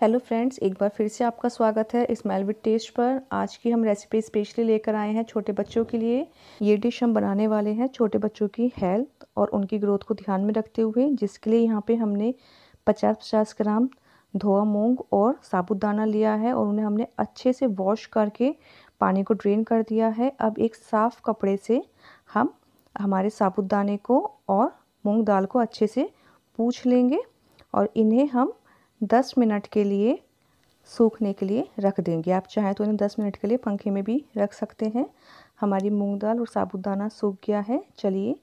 hello friends एक बार फिर से आपका स्वागत है स्माइल विद टेस्ट पर आज की हम रेसिपी स्पेशली लेकर आए हैं छोटे बच्चों के लिए ये डिश हम बनाने वाले हैं छोटे बच्चों की हेल्थ और उनकी ग्रोथ को ध्यान में रखते हुए जिसके लिए यहाँ पे हमने 50-50 ग्राम धोआ मूंग और साबुदाना लिया है और उन्हें हमने अच्छे से वॉश करके पानी को ड्रेन कर दिया है अब एक साफ़ कपड़े से हम हमारे साबुदाने को और मूँग दाल को अच्छे से पूछ लेंगे और इन्हें हम दस मिनट के लिए सूखने के लिए रख देंगे आप चाहें तो इन्हें दस मिनट के लिए पंखे में भी रख सकते हैं हमारी मूंग दाल और साबुदाना सूख गया है चलिए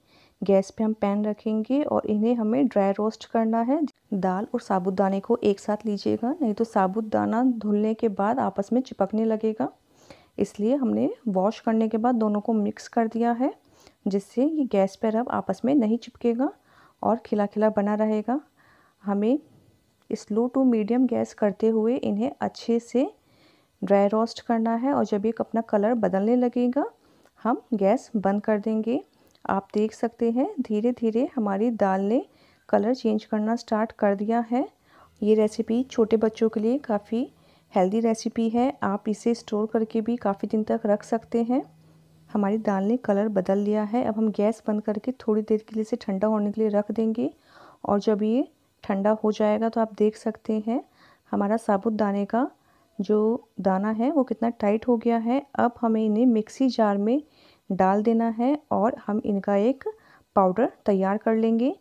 गैस पे हम पैन रखेंगे और इन्हें हमें ड्राई रोस्ट करना है दाल और साबुदाने को एक साथ लीजिएगा नहीं तो साबुदाना धुलने के बाद आपस में चिपकने लगेगा इसलिए हमने वॉश करने के बाद दोनों को मिक्स कर दिया है जिससे ये गैस पर अब आपस में नहीं चिपकेगा और खिला खिला बना रहेगा हमें स्लो टू मीडियम गैस करते हुए इन्हें अच्छे से ड्राई रोस्ट करना है और जब ये अपना कलर बदलने लगेगा हम गैस बंद कर देंगे आप देख सकते हैं धीरे धीरे हमारी दाल ने कलर चेंज करना स्टार्ट कर दिया है ये रेसिपी छोटे बच्चों के लिए काफ़ी हेल्दी रेसिपी है आप इसे स्टोर करके भी काफ़ी दिन तक रख सकते हैं हमारी दाल ने कलर बदल लिया है अब हम गैस बंद करके थोड़ी देर के लिए इसे ठंडा होने के लिए रख देंगे और जब ये ठंडा हो जाएगा तो आप देख सकते हैं हमारा साबुत दाने का जो दाना है वो कितना टाइट हो गया है अब हमें इन्हें मिक्सी जार में डाल देना है और हम इनका एक पाउडर तैयार कर लेंगे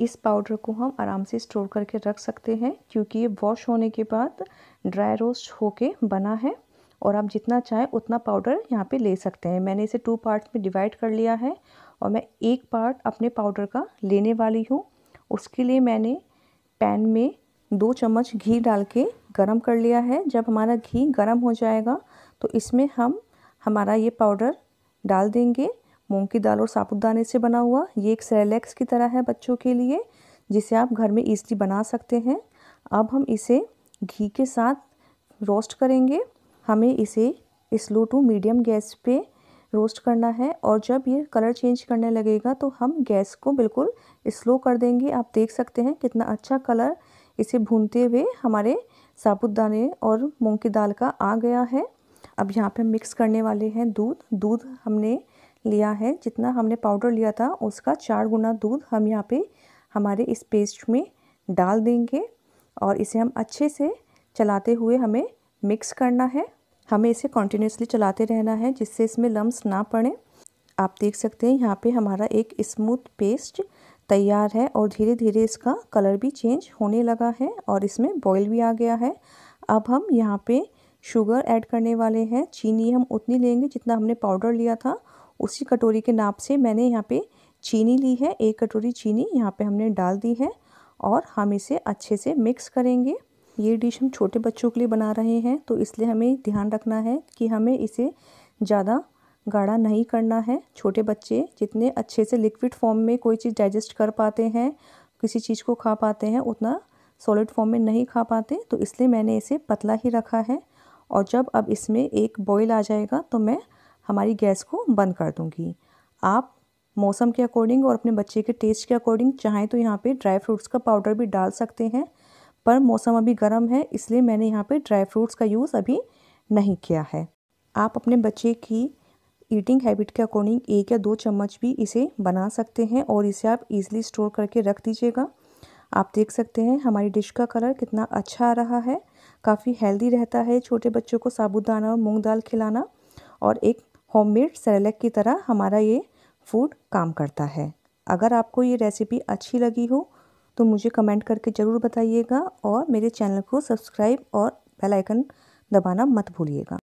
इस पाउडर को हम आराम से स्टोर करके रख सकते हैं क्योंकि ये वॉश होने के बाद ड्राई रोस्ट होके बना है और आप जितना चाहें उतना पाउडर यहाँ पे ले सकते हैं मैंने इसे टू पार्ट्स में डिवाइड कर लिया है और मैं एक पार्ट अपने पाउडर का लेने वाली हूँ उसके लिए मैंने पैन में दो चम्मच घी डाल के गरम कर लिया है जब हमारा घी गरम हो जाएगा तो इसमें हम हमारा ये पाउडर डाल देंगे मूंग की दाल और साबुदाने से बना हुआ ये एक सेलेक्स की तरह है बच्चों के लिए जिसे आप घर में ईजली बना सकते हैं अब हम इसे घी के साथ रोस्ट करेंगे हमें इसे स्लो टू मीडियम गैस पे रोस्ट करना है और जब ये कलर चेंज करने लगेगा तो हम गैस को बिल्कुल स्लो कर देंगे आप देख सकते हैं कितना अच्छा कलर इसे भूनते हुए हमारे साबुत दाने और मूँग की दाल का आ गया है अब यहाँ पे मिक्स करने वाले हैं दूध दूध हमने लिया है जितना हमने पाउडर लिया था उसका चार गुना दूध हम यहाँ पे हमारे इस पेस्ट में डाल देंगे और इसे हम अच्छे से चलाते हुए हमें मिक्स करना है हमें इसे कॉन्टीन्यूसली चलाते रहना है जिससे इसमें लम्स ना पड़ें आप देख सकते हैं यहाँ पे हमारा एक स्मूथ पेस्ट तैयार है और धीरे धीरे इसका कलर भी चेंज होने लगा है और इसमें बॉयल भी आ गया है अब हम यहाँ पे शुगर ऐड करने वाले हैं चीनी हम उतनी लेंगे जितना हमने पाउडर लिया था उसी कटोरी के नाप से मैंने यहाँ पे चीनी ली है एक कटोरी चीनी यहाँ पे हमने डाल दी है और हम इसे अच्छे से मिक्स करेंगे ये डिश हम छोटे बच्चों के लिए बना रहे हैं तो इसलिए हमें ध्यान रखना है कि हमें इसे ज़्यादा गाढ़ा नहीं करना है छोटे बच्चे जितने अच्छे से लिक्विड फॉर्म में कोई चीज़ डाइजेस्ट कर पाते हैं किसी चीज़ को खा पाते हैं उतना सॉलिड फॉर्म में नहीं खा पाते तो इसलिए मैंने इसे पतला ही रखा है और जब अब इसमें एक बॉयल आ जाएगा तो मैं हमारी गैस को बंद कर दूँगी आप मौसम के अकॉर्डिंग और अपने बच्चे के टेस्ट के अकॉर्डिंग चाहें तो यहाँ पे ड्राई फ्रूट्स का पाउडर भी डाल सकते हैं पर मौसम अभी गर्म है इसलिए मैंने यहाँ पे ड्राई फ्रूट्स का यूज़ अभी नहीं किया है आप अपने बच्चे की ईटिंग हैबिट के अकॉर्डिंग एक या दो चम्मच भी इसे बना सकते हैं और इसे आप इजीली स्टोर करके रख दीजिएगा आप देख सकते हैं हमारी डिश का कलर कितना अच्छा आ रहा है काफ़ी हेल्दी रहता है छोटे बच्चों को साबुदाना और मूँग दाल खिलाना और एक होममेड सेरेलक की तरह हमारा ये फूड काम करता है अगर आपको ये रेसिपी अच्छी लगी हो तो मुझे कमेंट करके ज़रूर बताइएगा और मेरे चैनल को सब्सक्राइब और बेल आइकन दबाना मत भूलिएगा